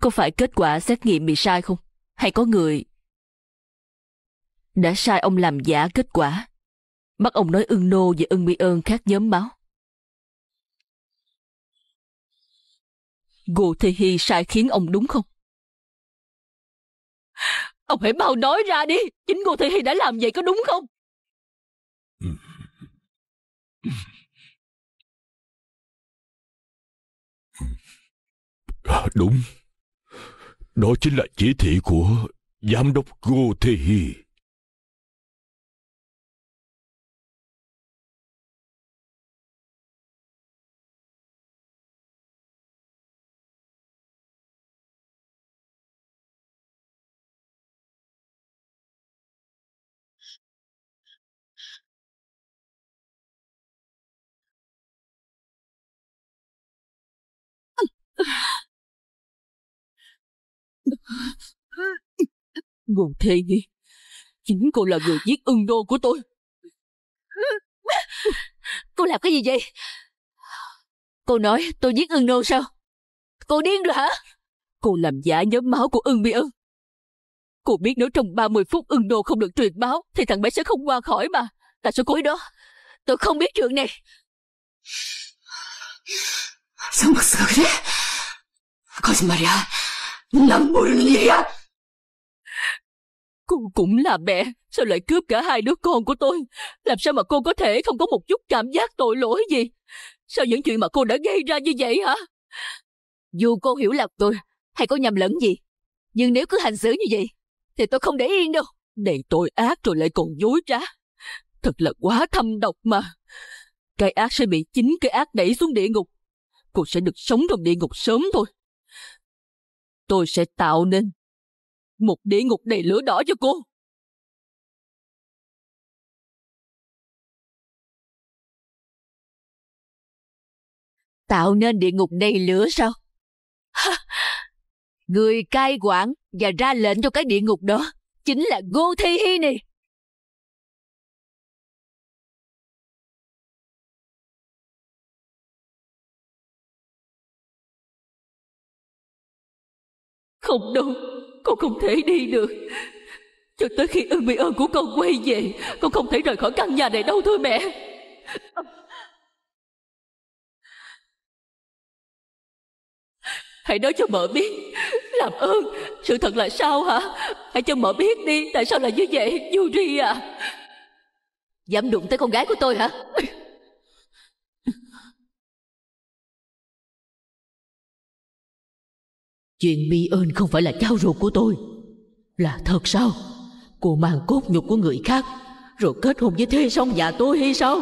Có phải kết quả xét nghiệm bị sai không? Hay có người đã sai ông làm giả kết quả? Bắt ông nói ưng nô và ưng mỹ ơn khác nhóm báo. Gô Thi Hi sai khiến ông đúng không? Ông hãy bao nói ra đi, chính Ngô Thi Hi đã làm vậy có đúng không? Đúng. Đó chính là chỉ thị của Giám đốc Ngô Thị Hi. Nguồn thê nhi Chính cô là người giết ưng đô của tôi Cô làm cái gì vậy Cô nói tôi giết ưng Đô sao Cô điên rồi hả Cô làm giả nhóm máu của ưng bị ưng Cô biết nếu trong 30 phút ưng Đô không được truyền máu Thì thằng bé sẽ không qua khỏi mà Tại số cuối đó Tôi không biết chuyện này Sao Xong gì 거짓말이야 năm mươi Nghĩa Cô cũng là mẹ Sao lại cướp cả hai đứa con của tôi Làm sao mà cô có thể không có một chút cảm giác tội lỗi gì Sao những chuyện mà cô đã gây ra như vậy hả Dù cô hiểu lầm tôi Hay có nhầm lẫn gì Nhưng nếu cứ hành xử như vậy Thì tôi không để yên đâu Này tôi ác rồi lại còn dối trá Thật là quá thâm độc mà Cái ác sẽ bị chính cái ác đẩy xuống địa ngục Cô sẽ được sống trong địa ngục sớm thôi tôi sẽ tạo nên một địa ngục đầy lửa đỏ cho cô. Tạo nên địa ngục đầy lửa sao? Người cai quản và ra lệnh cho cái địa ngục đó chính là Ngô Thi Hi này. Không đâu Con không thể đi được Cho tới khi ơn bị ơn của con quay về Con không thể rời khỏi căn nhà này đâu thôi mẹ Hãy nói cho mợ biết Làm ơn Sự thật là sao hả Hãy cho mợ biết đi Tại sao lại như vậy Yuri à Dám đụng tới con gái của tôi hả Chuyện bi ơn không phải là cháu ruột của tôi Là thật sao Cô mang cốt nhục của người khác Rồi kết hôn với thế song già tôi hay sao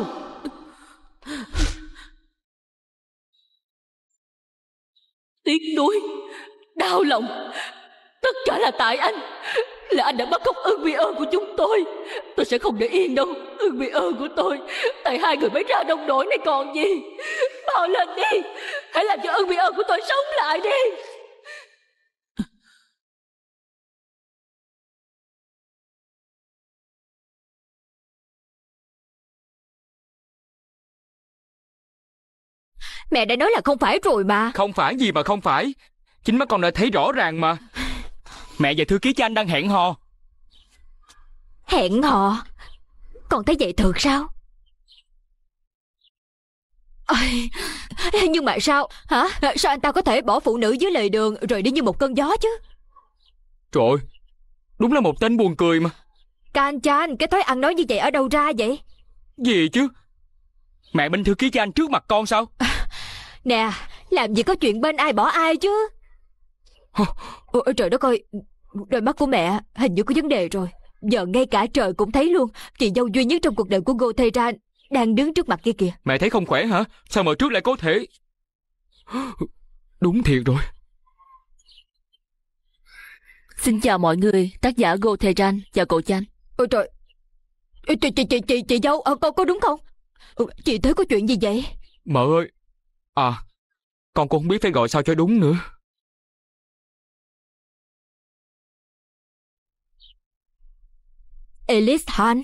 Tiếc nuối Đau lòng Tất cả là tại anh Là anh đã bắt cóc ơn bi ơn của chúng tôi Tôi sẽ không để yên đâu Ơn bi ơn của tôi Tại hai người mới ra đông đội này còn gì Mau lên đi Hãy làm cho ơn bi ơn của tôi sống lại đi Mẹ đã nói là không phải rồi mà Không phải gì mà không phải Chính mắt con đã thấy rõ ràng mà Mẹ và thư ký cho anh đang hẹn hò Hẹn hò Con thấy vậy thật sao Ôi, nhưng mà sao hả Sao anh ta có thể bỏ phụ nữ dưới lề đường Rồi đi như một cơn gió chứ Trời Đúng là một tên buồn cười mà Can chan Cái thói ăn nói như vậy ở đâu ra vậy Gì chứ Mẹ Minh thư ký cho anh trước mặt con sao à, Nè Làm gì có chuyện bên ai bỏ ai chứ Ôi trời đất ơi Đôi mắt của mẹ hình như có vấn đề rồi Giờ ngay cả trời cũng thấy luôn Chị dâu duy nhất trong cuộc đời của Thê Gotera Đang đứng trước mặt kia kìa Mẹ thấy không khỏe hả Sao mà trước lại có thể Đúng thiệt rồi Xin chào mọi người Tác giả Thê Ran và cậu Chan Ôi trời Chị, chị, chị, chị, chị dâu, ờ, con có đúng không? Chị thấy có chuyện gì vậy? Mợ ơi, À, con cũng không biết phải gọi sao cho đúng nữa. Elise Han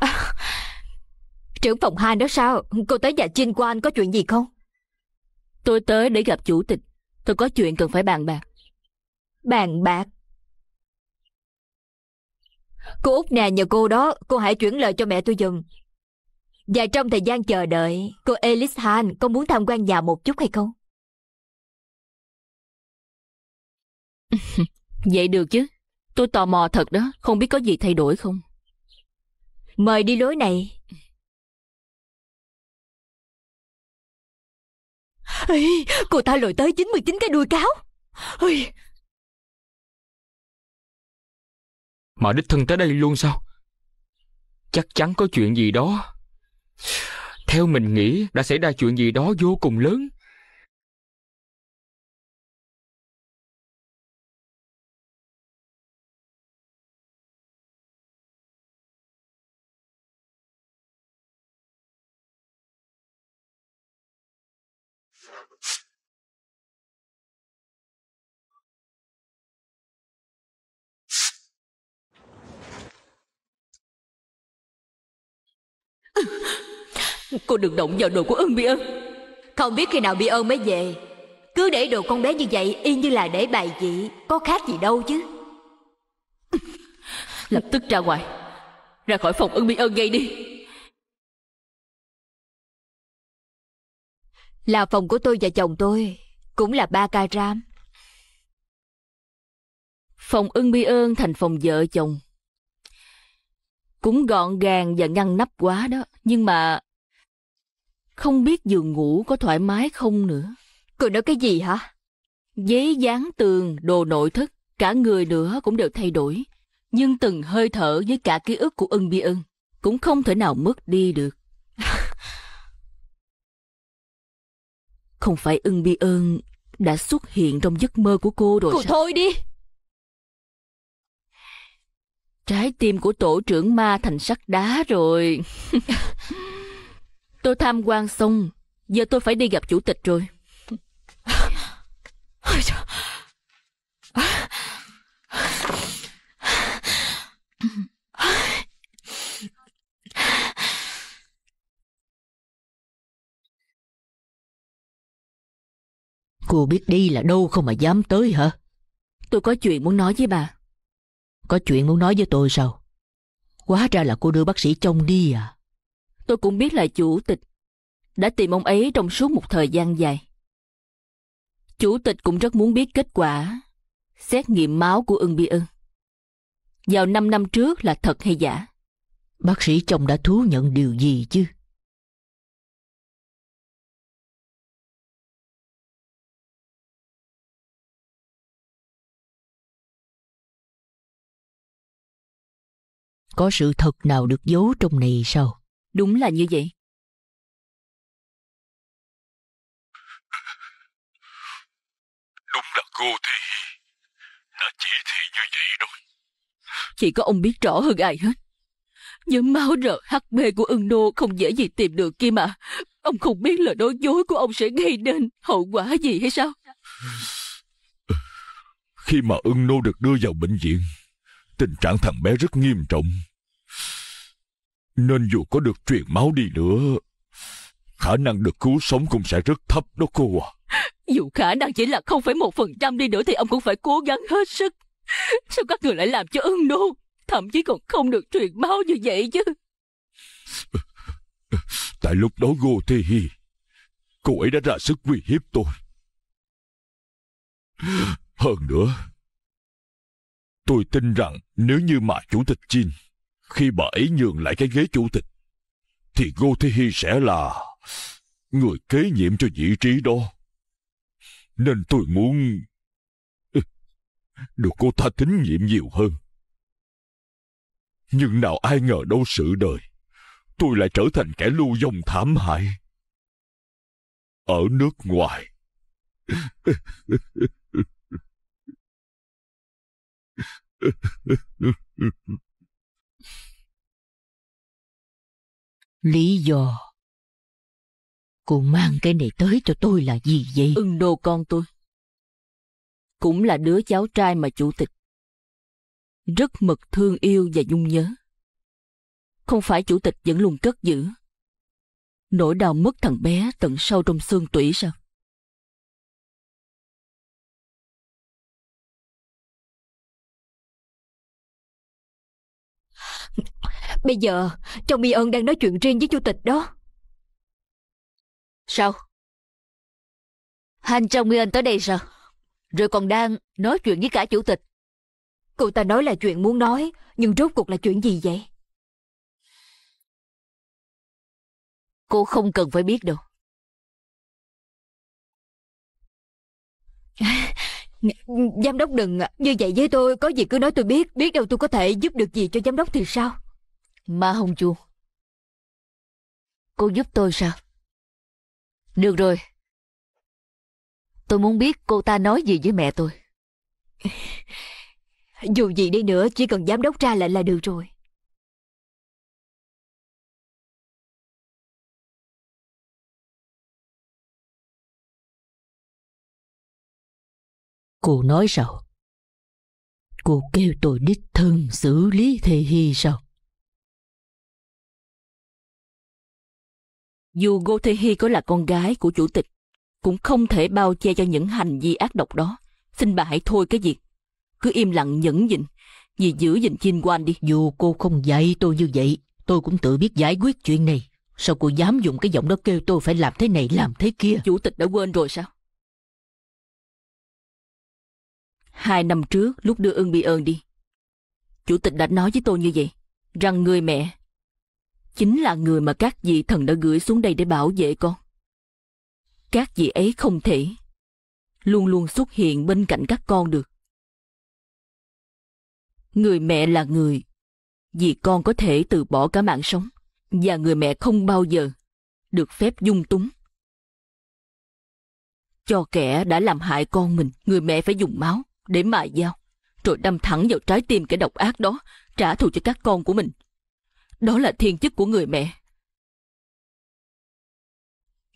à, Trưởng phòng Han đó sao Cô tới nhà Jin Quan có chuyện gì không Tôi tới để gặp chủ tịch Tôi có chuyện cần phải bàn bạc Bàn bạc Cô út nè nhờ cô đó Cô hãy chuyển lời cho mẹ tôi dừng. Và trong thời gian chờ đợi, cô Elise Han có muốn tham quan nhà một chút hay không? Vậy được chứ. Tôi tò mò thật đó, không biết có gì thay đổi không. Mời đi lối này. Ê, cô ta lội tới 99 cái đuôi cáo. Ê. Mà đích thân tới đây luôn sao? Chắc chắn có chuyện gì đó theo mình nghĩ đã xảy ra chuyện gì đó vô cùng lớn Cô đừng động vào đồ của ưng bi ơn Không biết khi nào bi ơn mới về Cứ để đồ con bé như vậy Y như là để bài dị Có khác gì đâu chứ Lập tức ra ngoài Ra khỏi phòng ưng bi ơn ngay đi Là phòng của tôi và chồng tôi Cũng là ba ca ram Phòng ưng bi ơn thành phòng vợ chồng Cũng gọn gàng và ngăn nắp quá đó Nhưng mà không biết giường ngủ có thoải mái không nữa. Cười nói cái gì hả? Giấy dán tường, đồ nội thất, cả người nữa cũng đều thay đổi. Nhưng từng hơi thở với cả ký ức của ưng bi ưng cũng không thể nào mất đi được. không phải ưng bi ưng đã xuất hiện trong giấc mơ của cô rồi Cô sao? thôi đi! Trái tim của tổ trưởng ma thành sắt đá rồi. Tôi tham quan xong, giờ tôi phải đi gặp chủ tịch rồi. Cô biết đi là đâu không mà dám tới hả? Tôi có chuyện muốn nói với bà. Có chuyện muốn nói với tôi sao? Quá ra là cô đưa bác sĩ trông đi à? Tôi cũng biết là chủ tịch đã tìm ông ấy trong suốt một thời gian dài. Chủ tịch cũng rất muốn biết kết quả xét nghiệm máu của ưng bi ưng. Vào 5 năm trước là thật hay giả? Bác sĩ chồng đã thú nhận điều gì chứ? Có sự thật nào được giấu trong này sao? Đúng là như vậy. Đúng là cô thì Là chị thì như vậy đó Chỉ có ông biết rõ hơn ai hết Những máu RHB của ưng nô Không dễ gì tìm được kia mà Ông không biết lời nói dối của ông sẽ gây nên Hậu quả gì hay sao Khi mà ưng nô được đưa vào bệnh viện Tình trạng thằng bé rất nghiêm trọng nên dù có được truyền máu đi nữa, khả năng được cứu sống cũng sẽ rất thấp đó cô à. Dù khả năng chỉ là 0,1% đi nữa thì ông cũng phải cố gắng hết sức. Sao các người lại làm cho ưng nôn, thậm chí còn không được truyền máu như vậy chứ? Tại lúc đó gô Thi Hi, cô ấy đã ra sức uy hiếp tôi. Hơn nữa, tôi tin rằng nếu như mà chủ tịch Jin khi bà ấy nhường lại cái ghế chủ tịch, thì Ngô Thế Hy sẽ là người kế nhiệm cho vị trí đó. Nên tôi muốn ừ, được cô ta tín nhiệm nhiều hơn. Nhưng nào ai ngờ đâu sự đời, tôi lại trở thành kẻ lưu vong thảm hại. Ở nước ngoài. Lý do Cô mang cái này tới cho tôi là gì vậy? Ưng đô con tôi. Cũng là đứa cháu trai mà chủ tịch. Rất mực thương yêu và dung nhớ. Không phải chủ tịch vẫn luôn cất giữ. Nỗi đau mất thằng bé tận sâu trong xương tủy sao? Bây giờ Trong Y ơn đang nói chuyện riêng với chủ tịch đó Sao Hành trong Y ơn tới đây sao Rồi còn đang nói chuyện với cả chủ tịch Cậu ta nói là chuyện muốn nói Nhưng rốt cuộc là chuyện gì vậy Cô không cần phải biết đâu Giám đốc đừng như vậy với tôi Có gì cứ nói tôi biết Biết đâu tôi có thể giúp được gì cho giám đốc thì sao Ma Hồng Chu. Cô giúp tôi sao? Được rồi. Tôi muốn biết cô ta nói gì với mẹ tôi. Dù gì đi nữa, chỉ cần giám đốc ra lệnh là được rồi. Cô nói sao? Cô kêu tôi đích thân xử lý thầy Hy sao? Dù thế Gothehi có là con gái của chủ tịch, cũng không thể bao che cho những hành vi ác độc đó. Xin bà hãy thôi cái việc. Cứ im lặng nhẫn nhịn, vì giữ gìn chinh quan đi. Dù cô không dạy tôi như vậy, tôi cũng tự biết giải quyết chuyện này. Sao cô dám dùng cái giọng đó kêu tôi phải làm thế này làm thế kia? Chủ tịch đã quên rồi sao? Hai năm trước, lúc đưa ưng bị ơn đi, chủ tịch đã nói với tôi như vậy, rằng người mẹ chính là người mà các vị thần đã gửi xuống đây để bảo vệ con. Các vị ấy không thể luôn luôn xuất hiện bên cạnh các con được. Người mẹ là người, vì con có thể từ bỏ cả mạng sống, và người mẹ không bao giờ được phép dung túng. Cho kẻ đã làm hại con mình, người mẹ phải dùng máu để mài dao, rồi đâm thẳng vào trái tim kẻ độc ác đó, trả thù cho các con của mình. Đó là thiên chức của người mẹ.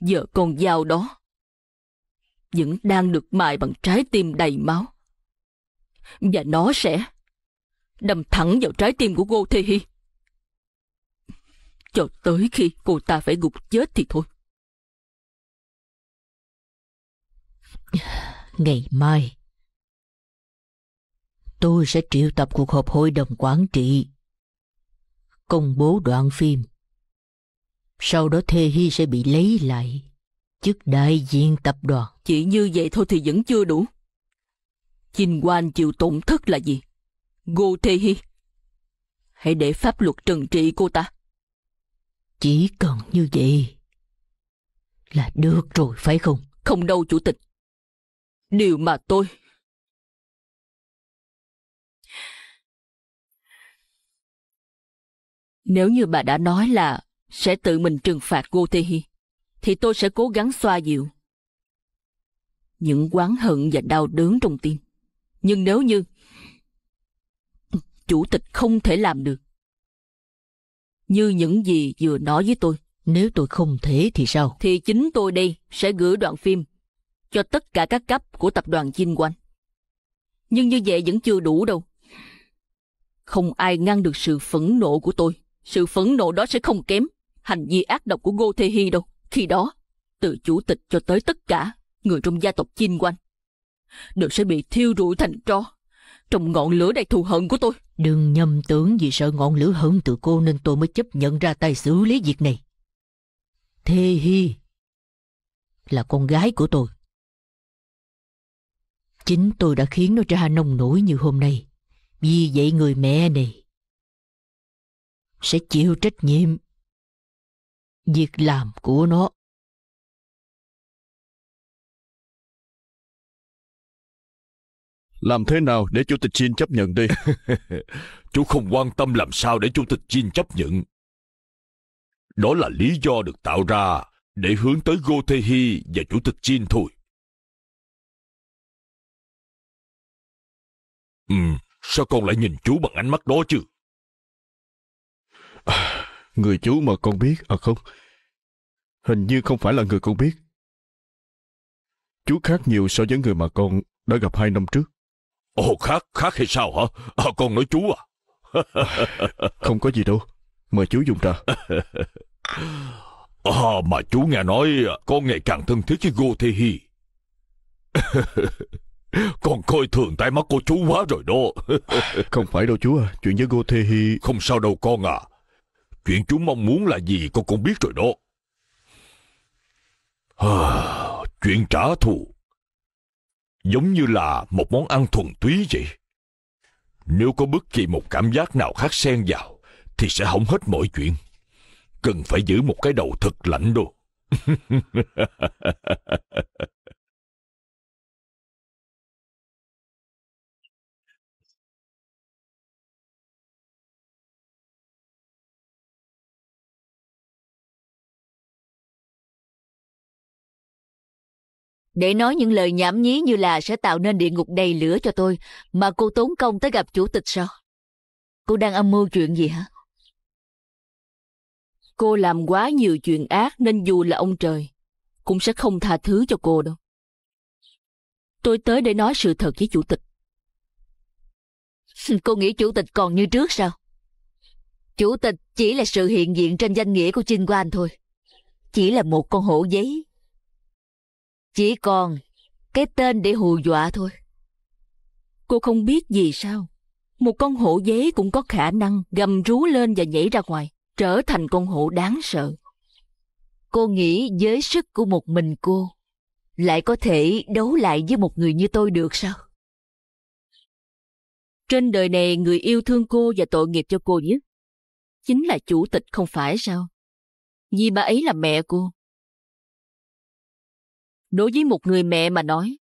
Giờ con dao đó vẫn đang được mài bằng trái tim đầy máu. Và nó sẽ đâm thẳng vào trái tim của cô Thi Hi. Cho tới khi cô ta phải gục chết thì thôi. Ngày mai, tôi sẽ triệu tập cuộc họp hội đồng quản trị công bố đoạn phim. Sau đó Thê Hy sẽ bị lấy lại chức đại diện tập đoàn. Chỉ như vậy thôi thì vẫn chưa đủ. Chinh Quan chịu tổn thất là gì? Ngô Thê Hy. Hãy để pháp luật trừng trị cô ta. Chỉ cần như vậy là được rồi phải không? Không đâu chủ tịch. Điều mà tôi Nếu như bà đã nói là sẽ tự mình trừng phạt Ngô Thi Hi, thì tôi sẽ cố gắng xoa dịu. Những quán hận và đau đớn trong tim. Nhưng nếu như chủ tịch không thể làm được, như những gì vừa nói với tôi. Nếu tôi không thể thì sao? Thì chính tôi đây sẽ gửi đoạn phim cho tất cả các cấp của tập đoàn Chinh Quanh. Nhưng như vậy vẫn chưa đủ đâu. Không ai ngăn được sự phẫn nộ của tôi. Sự phẫn nộ đó sẽ không kém hành vi ác độc của Ngô Thê Hy đâu. Khi đó, từ chủ tịch cho tới tất cả người trong gia tộc chinh quanh đều sẽ bị thiêu rụi thành tro trong ngọn lửa đầy thù hận của tôi. Đừng nhầm tưởng vì sợ ngọn lửa hận từ cô nên tôi mới chấp nhận ra tay xử lý việc này. Thê Hi là con gái của tôi. Chính tôi đã khiến nó ra nông nổi như hôm nay. Vì vậy người mẹ này sẽ chịu trách nhiệm việc làm của nó Làm thế nào để Chủ tịch Jin chấp nhận đi? chú không quan tâm làm sao để Chủ tịch Jin chấp nhận. Đó là lý do được tạo ra để hướng tới Gotehi và Chủ tịch Jin thôi. Ừ, sao con lại nhìn chú bằng ánh mắt đó chứ? Người chú mà con biết, à không, hình như không phải là người con biết. Chú khác nhiều so với người mà con đã gặp hai năm trước. Ồ, khác, khác hay sao hả? À, con nói chú à? không có gì đâu, mời chú dùng trà. À, mà chú nghe nói con ngày càng thân thiết với Go Thi Hi. con coi thường tay mắt của chú quá rồi đó. không phải đâu chú à, chuyện với Go Thi Hi... Không sao đâu con à, Chuyện chúng mong muốn là gì con cũng biết rồi đó. À, chuyện trả thù. Giống như là một món ăn thuần túy vậy. Nếu có bất kỳ một cảm giác nào khác xen vào, thì sẽ hỏng hết mọi chuyện. Cần phải giữ một cái đầu thật lạnh đồ. để nói những lời nhảm nhí như là sẽ tạo nên địa ngục đầy lửa cho tôi, mà cô tốn công tới gặp chủ tịch sao? Cô đang âm mưu chuyện gì hả? Cô làm quá nhiều chuyện ác nên dù là ông trời, cũng sẽ không tha thứ cho cô đâu. Tôi tới để nói sự thật với chủ tịch. Cô nghĩ chủ tịch còn như trước sao? Chủ tịch chỉ là sự hiện diện trên danh nghĩa của Trinh Quang thôi. Chỉ là một con hổ giấy chỉ còn cái tên để hù dọa thôi. Cô không biết gì sao. Một con hổ dế cũng có khả năng gầm rú lên và nhảy ra ngoài, trở thành con hổ đáng sợ. Cô nghĩ với sức của một mình cô, lại có thể đấu lại với một người như tôi được sao? Trên đời này người yêu thương cô và tội nghiệp cho cô nhất. Chính là chủ tịch không phải sao? Vì bà ấy là mẹ cô, đối với một người mẹ mà nói.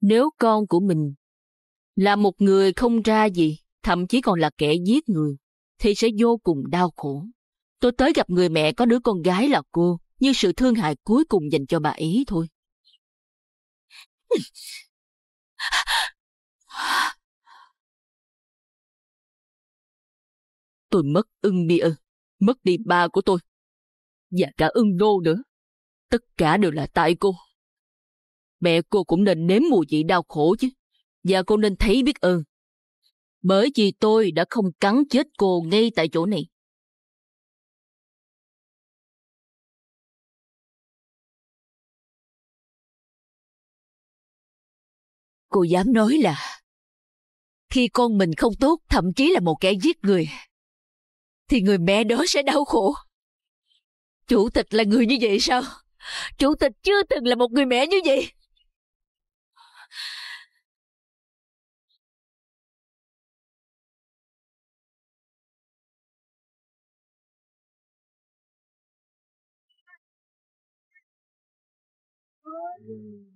Nếu con của mình là một người không ra gì, thậm chí còn là kẻ giết người, thì sẽ vô cùng đau khổ. Tôi tới gặp người mẹ có đứa con gái là cô, như sự thương hại cuối cùng dành cho bà ấy thôi. Tôi mất ưng bia, mất đi ba của tôi, và cả ưng đô nữa. Tất cả đều là tại cô. Mẹ cô cũng nên nếm mùi vị đau khổ chứ, và cô nên thấy biết ơn. Bởi vì tôi đã không cắn chết cô ngay tại chỗ này. Cô dám nói là khi con mình không tốt thậm chí là một kẻ giết người thì người mẹ đó sẽ đau khổ Chủ tịch là người như vậy sao? Chủ tịch chưa từng là một người mẹ như vậy. Thank ừ. you.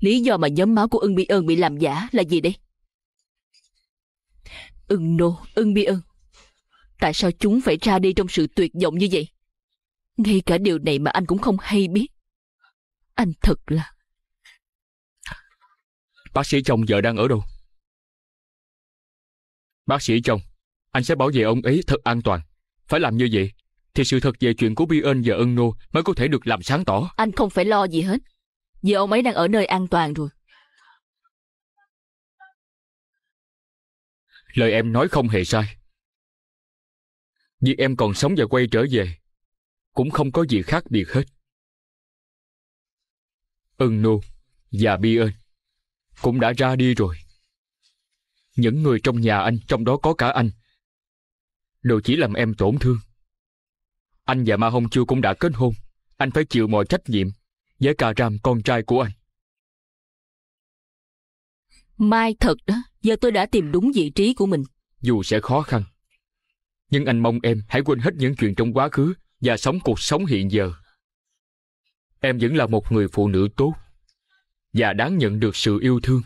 Lý do mà nhóm máu của ưng bi ơn bị làm giả là gì đây? Ưng nô, ưng bi ơn. Tại sao chúng phải ra đi trong sự tuyệt vọng như vậy? Ngay cả điều này mà anh cũng không hay biết. Anh thật là... Bác sĩ chồng giờ đang ở đâu? Bác sĩ chồng, anh sẽ bảo vệ ông ấy thật an toàn. Phải làm như vậy, thì sự thật về chuyện của Bi Ơn và Ân Nô mới có thể được làm sáng tỏ. Anh không phải lo gì hết vì ông ấy đang ở nơi an toàn rồi. Lời em nói không hề sai. Việc em còn sống và quay trở về cũng không có gì khác biệt hết. Ân Nô và Bi ơi cũng đã ra đi rồi. Những người trong nhà anh, trong đó có cả anh, đều chỉ làm em tổn thương. Anh và Ma Hồng Chu cũng đã kết hôn, anh phải chịu mọi trách nhiệm với cả Ram con trai của anh. Mai thật đó, giờ tôi đã tìm đúng vị trí của mình. Dù sẽ khó khăn, nhưng anh mong em hãy quên hết những chuyện trong quá khứ và sống cuộc sống hiện giờ. Em vẫn là một người phụ nữ tốt và đáng nhận được sự yêu thương.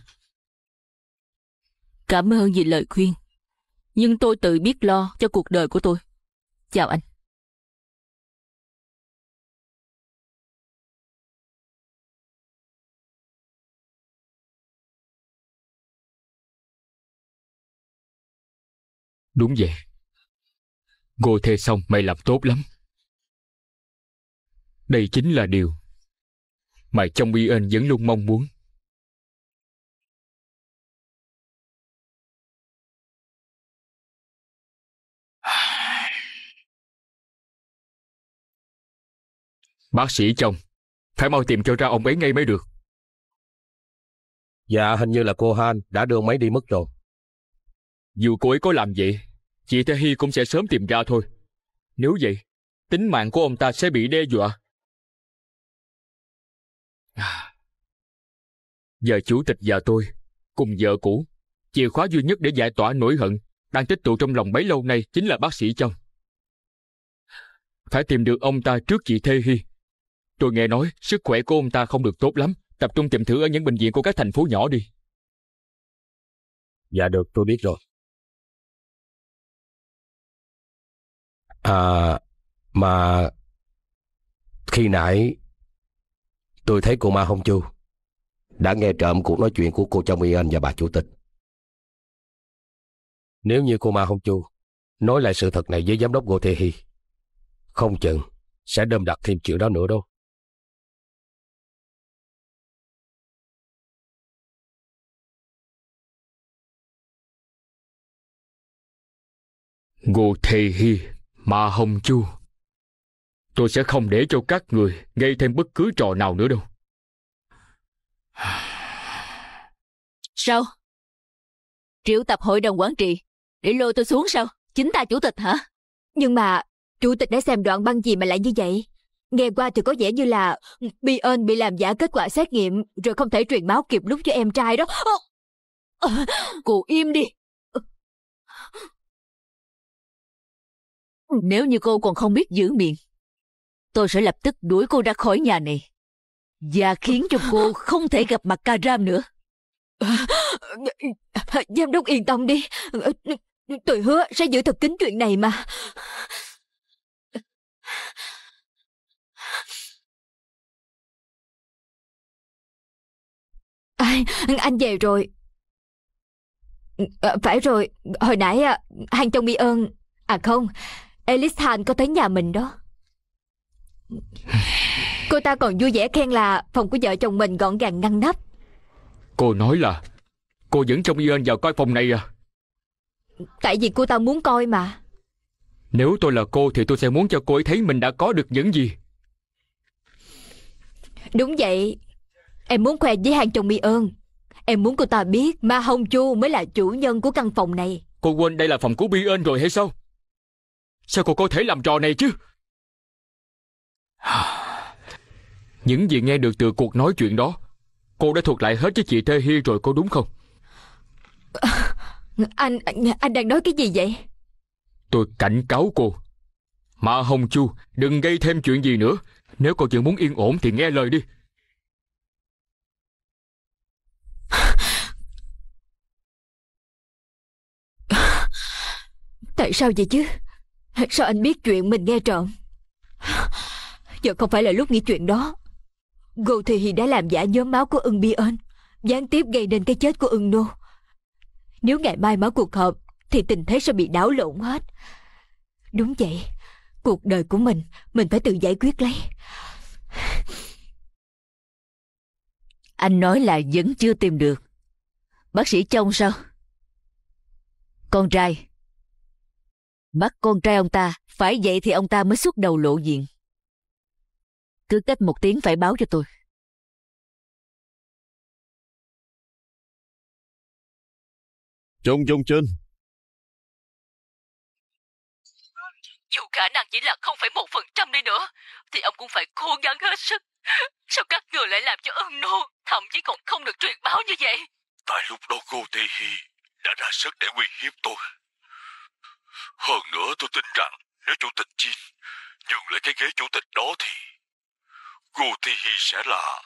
Cảm ơn vì lời khuyên, nhưng tôi tự biết lo cho cuộc đời của tôi. Chào anh. Đúng vậy. Ngô Thê xong mày làm tốt lắm. Đây chính là điều mà trong bi ên vẫn luôn mong muốn. Bác sĩ chồng, phải mau tìm cho ra ông ấy ngay mới được. Dạ, hình như là cô Han đã đưa ông ấy đi mất rồi. Dù cô ấy có làm vậy, chị Tê Hy cũng sẽ sớm tìm ra thôi. Nếu vậy, tính mạng của ông ta sẽ bị đe dọa. À. Giờ chủ tịch và tôi, cùng vợ cũ, chìa khóa duy nhất để giải tỏa nỗi hận đang tích tụ trong lòng bấy lâu nay chính là bác sĩ Trong. Phải tìm được ông ta trước chị Thê Hy. Tôi nghe nói sức khỏe của ông ta không được tốt lắm, tập trung tìm thử ở những bệnh viện của các thành phố nhỏ đi. Dạ được, tôi biết rồi. à, mà khi nãy tôi thấy cô Ma Hồng Chu đã nghe trộm cuộc nói chuyện của cô Châu Mỹ Anh và bà chủ tịch. Nếu như cô Ma Hồng Chu nói lại sự thật này với giám đốc Gotehi, không chừng sẽ đâm đặt thêm chuyện đó nữa đâu. Gotehi mà Hồng Chu, tôi sẽ không để cho các người gây thêm bất cứ trò nào nữa đâu. Sao? Triệu tập hội đồng quản trị để lôi tôi xuống sao? Chính ta chủ tịch hả? Nhưng mà chủ tịch đã xem đoạn băng gì mà lại như vậy? Nghe qua thì có vẻ như là Bi ơn bị làm giả kết quả xét nghiệm rồi không thể truyền máu kịp lúc cho em trai đó. Ờ! Cô im đi. Nếu như cô còn không biết giữ miệng, tôi sẽ lập tức đuổi cô ra khỏi nhà này. Và khiến cho cô không thể gặp mặt Karam nữa. Giám đốc yên tâm đi. Tôi hứa sẽ giữ thật kín chuyện này mà. À, anh về rồi. À, phải rồi, hồi nãy à, Hàng Châu Mi ơn... À không, Alice Hàn có tới nhà mình đó Cô ta còn vui vẻ khen là Phòng của vợ chồng mình gọn gàng ngăn nắp Cô nói là Cô vẫn trông Ian vào coi phòng này à Tại vì cô ta muốn coi mà Nếu tôi là cô Thì tôi sẽ muốn cho cô ấy thấy mình đã có được những gì Đúng vậy Em muốn khoe với hàng chồng mi ơn Em muốn cô ta biết Ma Hồng Chu mới là chủ nhân của căn phòng này Cô quên đây là phòng của Bi ơn rồi hay sao Sao cô có thể làm trò này chứ? Những gì nghe được từ cuộc nói chuyện đó, cô đã thuật lại hết với chị Thê Hi rồi cô đúng không? À, anh, anh đang nói cái gì vậy? Tôi cảnh cáo cô. mà Hồng Chu, đừng gây thêm chuyện gì nữa. Nếu cô chỉ muốn yên ổn thì nghe lời đi. Tại sao vậy chứ? Sao anh biết chuyện mình nghe trộm Giờ không phải là lúc nghĩ chuyện đó Gô Thị Hi đã làm giả nhóm máu của ưng Bi Ân Gián tiếp gây nên cái chết của ưng Nô Nếu ngày mai mở cuộc họp Thì tình thế sẽ bị đảo lộn hết Đúng vậy Cuộc đời của mình Mình phải tự giải quyết lấy Anh nói là vẫn chưa tìm được Bác sĩ trông sao Con trai Bắt con trai ông ta, phải vậy thì ông ta mới xuất đầu lộ diện. Cứ cách một tiếng phải báo cho tôi. Trông trông trên. Dù khả năng chỉ là không phải một phần trăm đi nữa, thì ông cũng phải cố gắng hết sức. Sao các người lại làm cho ưng nô, thậm chí còn không được truyền báo như vậy? Tại lúc đó cô Tê Hi đã ra sức để uy hiếp tôi hơn nữa tôi tin rằng nếu chủ tịch Jin nhường lại cái ghế chủ tịch đó thì Gu Ti sẽ là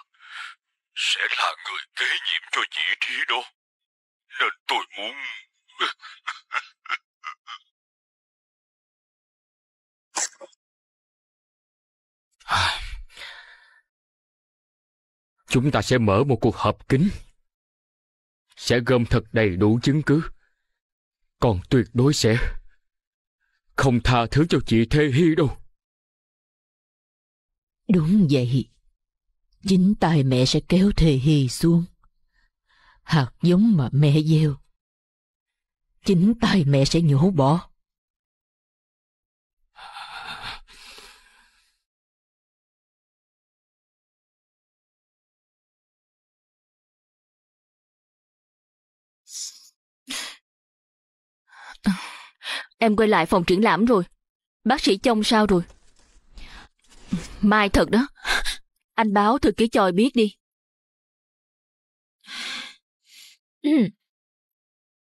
sẽ là người kế nhiệm cho vị trí đó. Nên tôi muốn Chúng ta sẽ mở một cuộc họp kín sẽ gom thật đầy đủ chứng cứ còn tuyệt đối sẽ không tha thứ cho chị Thê Hi đâu. Đúng vậy. Chính tay mẹ sẽ kéo Thê Hi xuống. Hạt giống mà mẹ gieo. Chính tay mẹ sẽ nhổ bỏ. Em quay lại phòng triển lãm rồi. Bác sĩ trông sao rồi? Mai thật đó. Anh báo thư ký chòi biết đi.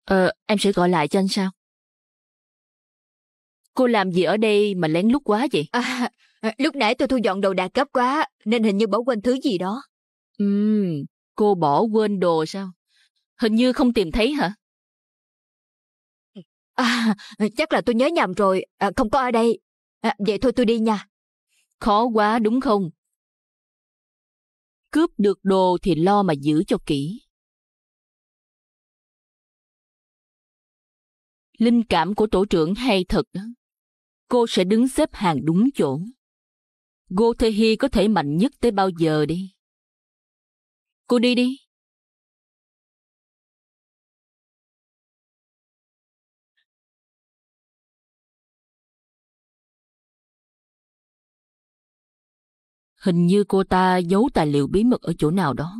Ờ, em sẽ gọi lại cho anh sao? Cô làm gì ở đây mà lén lút quá vậy? À, lúc nãy tôi thu dọn đồ đạc cấp quá, nên hình như bỏ quên thứ gì đó. Ừ, cô bỏ quên đồ sao? Hình như không tìm thấy hả? À, chắc là tôi nhớ nhầm rồi, à, không có ở đây. À, vậy thôi tôi đi nha. Khó quá đúng không? Cướp được đồ thì lo mà giữ cho kỹ. Linh cảm của tổ trưởng hay thật đó. Cô sẽ đứng xếp hàng đúng chỗ. Go Tae Hi có thể mạnh nhất tới bao giờ đi. Cô đi đi. Hình như cô ta giấu tài liệu bí mật ở chỗ nào đó.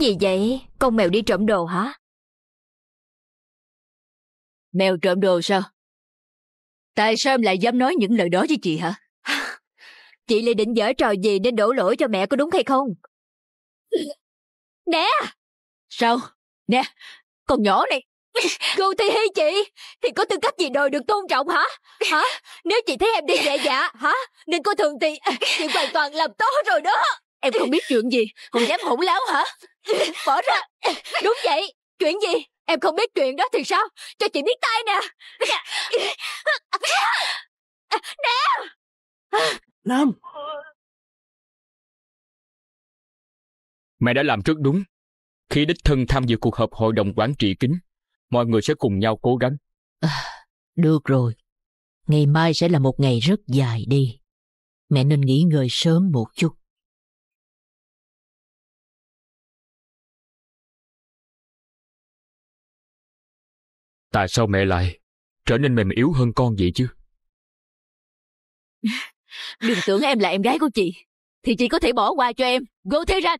Gì vậy? Con mèo đi trộm đồ hả? Mèo trộm đồ sao? Tại sao em lại dám nói những lời đó với chị hả? chị lại định dở trò gì nên đổ lỗi cho mẹ có đúng hay không? Nè! Sao? Nè! Con nhỏ này! Cô Thi Hi chị! Thì có tư cách gì đòi được tôn trọng hả? Hả? Nếu chị thấy em đi dễ dạ hả? Nên cô thường thì chị hoàn toàn làm tốt rồi đó! Em không biết chuyện gì, còn dám hỗn láo hả? Bỏ ra Đúng vậy Chuyện gì Em không biết chuyện đó thì sao Cho chị biết tay nè Nam Nam Mẹ đã làm rất đúng Khi đích thân tham dự cuộc họp hội đồng quản trị kính Mọi người sẽ cùng nhau cố gắng à, Được rồi Ngày mai sẽ là một ngày rất dài đi Mẹ nên nghỉ ngơi sớm một chút Tại sao mẹ lại trở nên mềm yếu hơn con vậy chứ? Đừng tưởng em là em gái của chị Thì chị có thể bỏ qua cho em Go thế ra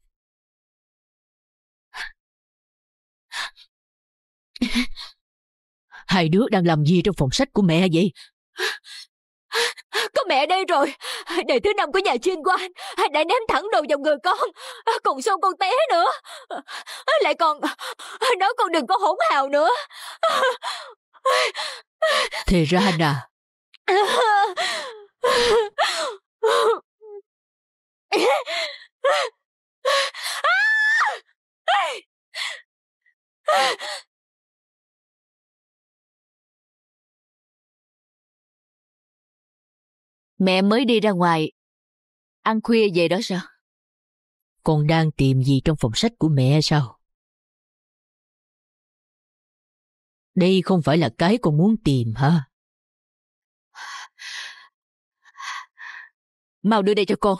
Hai đứa đang làm gì trong phòng sách của mẹ vậy? Có mẹ đây rồi đệ thứ năm của nhà chuyên quan Đã ném thẳng đầu vào người con Còn xong con té nữa Lại còn Nói con đừng có hỗn hào nữa Thì ra nè Ah! Mẹ mới đi ra ngoài. Ăn khuya về đó sao? Con đang tìm gì trong phòng sách của mẹ sao? Đây không phải là cái con muốn tìm hả? Mau đưa đây cho con.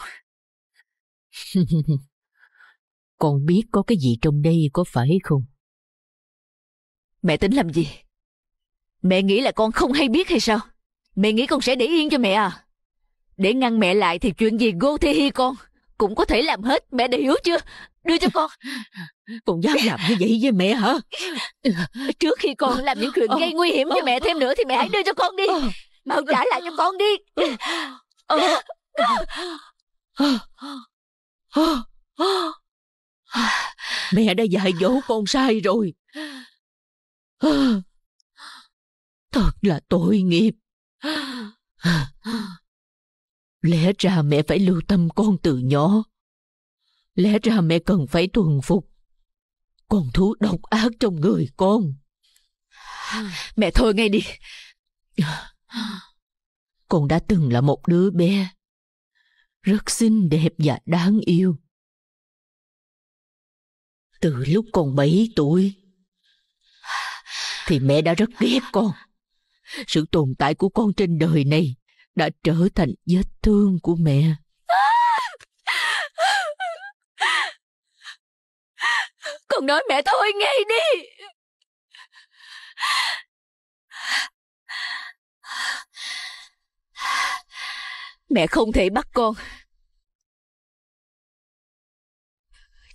con biết có cái gì trong đây có phải không? Mẹ tính làm gì? Mẹ nghĩ là con không hay biết hay sao? Mẹ nghĩ con sẽ để yên cho mẹ à? Để ngăn mẹ lại thì chuyện gì Go Thi Hi con Cũng có thể làm hết Mẹ đã hiểu chưa Đưa cho con Con dám làm như vậy với mẹ hả Trước khi con làm những chuyện gây nguy hiểm cho mẹ thêm nữa Thì mẹ hãy đưa cho con đi Mau trả lại cho con đi Mẹ đã dạy dỗ con sai rồi Thật là tội nghiệp Lẽ ra mẹ phải lưu tâm con từ nhỏ. Lẽ ra mẹ cần phải thuần phục. Con thú độc ác trong người con. Mẹ thôi ngay đi. Con đã từng là một đứa bé. Rất xinh đẹp và đáng yêu. Từ lúc còn bảy tuổi thì mẹ đã rất ghét con. Sự tồn tại của con trên đời này đã trở thành vết thương của mẹ. Con nói mẹ thôi ngay đi. Mẹ không thể bắt con.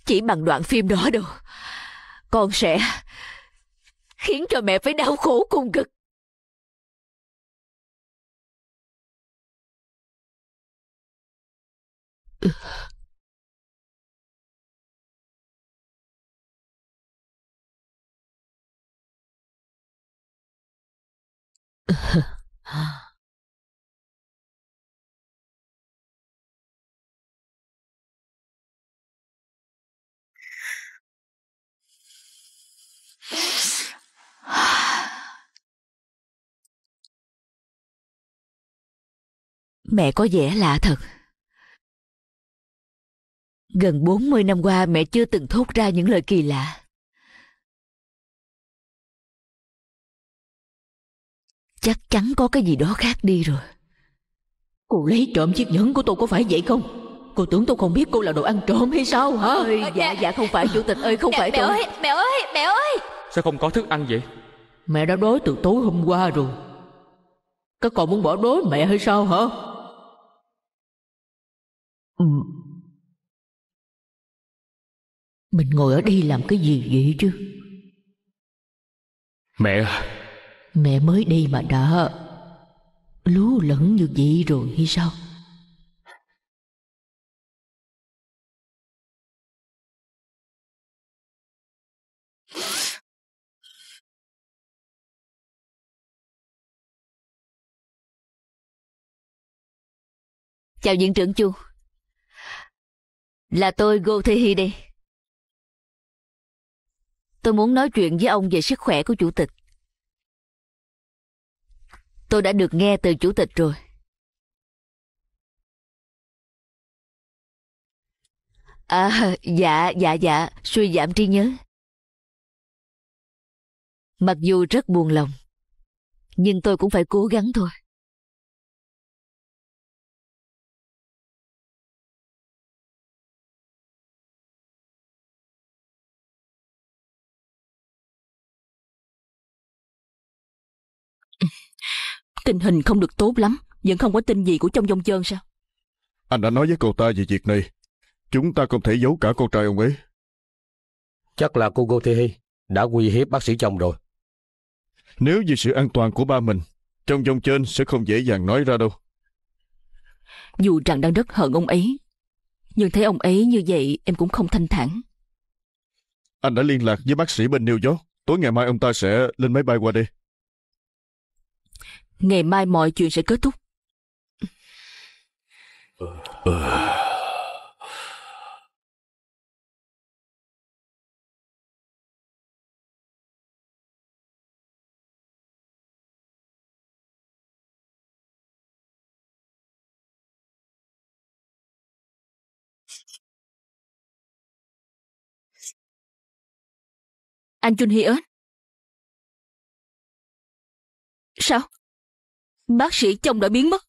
Chỉ bằng đoạn phim đó đâu. Con sẽ khiến cho mẹ phải đau khổ cùng cực. Ừ. Mẹ có vẻ lạ thật Gần 40 năm qua mẹ chưa từng thốt ra những lời kỳ lạ. Chắc chắn có cái gì đó khác đi rồi. Cô lấy trộm chiếc nhẫn của tôi có phải vậy không? Cô tưởng tôi không biết cô là đồ ăn trộm hay sao hả? Ôi, dạ dạ, dạ không phải chủ tịch ơi không mẹ, phải mẹ tôi. Mẹ ơi, mẹ ơi, mẹ ơi. Sao không có thức ăn vậy? Mẹ đã đói từ tối hôm qua rồi. Các con muốn bỏ đói mẹ hay sao hả? Ừ, mình ngồi ở đây làm cái gì vậy chứ Mẹ Mẹ mới đi mà đã Lú lẫn như vậy rồi hay sao Chào viện trưởng Chu Là tôi Go Thi Hi đây Tôi muốn nói chuyện với ông về sức khỏe của chủ tịch. Tôi đã được nghe từ chủ tịch rồi. À, dạ, dạ, dạ, suy giảm trí nhớ. Mặc dù rất buồn lòng, nhưng tôi cũng phải cố gắng thôi. Tình hình không được tốt lắm, vẫn không có tin gì của trong dông chơn sao? Anh đã nói với cô ta về việc này. Chúng ta không thể giấu cả con trai ông ấy. Chắc là cô gô Thi Hy đã uy hiếp bác sĩ chồng rồi. Nếu vì sự an toàn của ba mình, trong dòng trên sẽ không dễ dàng nói ra đâu. Dù rằng đang rất hận ông ấy, nhưng thấy ông ấy như vậy em cũng không thanh thản. Anh đã liên lạc với bác sĩ bên New York, tối ngày mai ông ta sẽ lên máy bay qua đây ngày mai mọi chuyện sẽ kết thúc. Anh Chun Hi ớt. Sao? Bác sĩ chồng đã biến mất.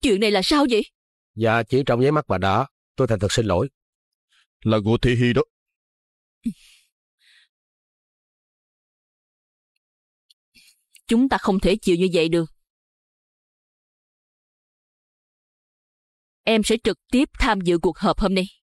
Chuyện này là sao vậy? Dạ, chỉ trong giấy mắt bà đã. Tôi thành thật xin lỗi. Là của thi hi đó. Chúng ta không thể chịu như vậy được. Em sẽ trực tiếp tham dự cuộc họp hôm nay.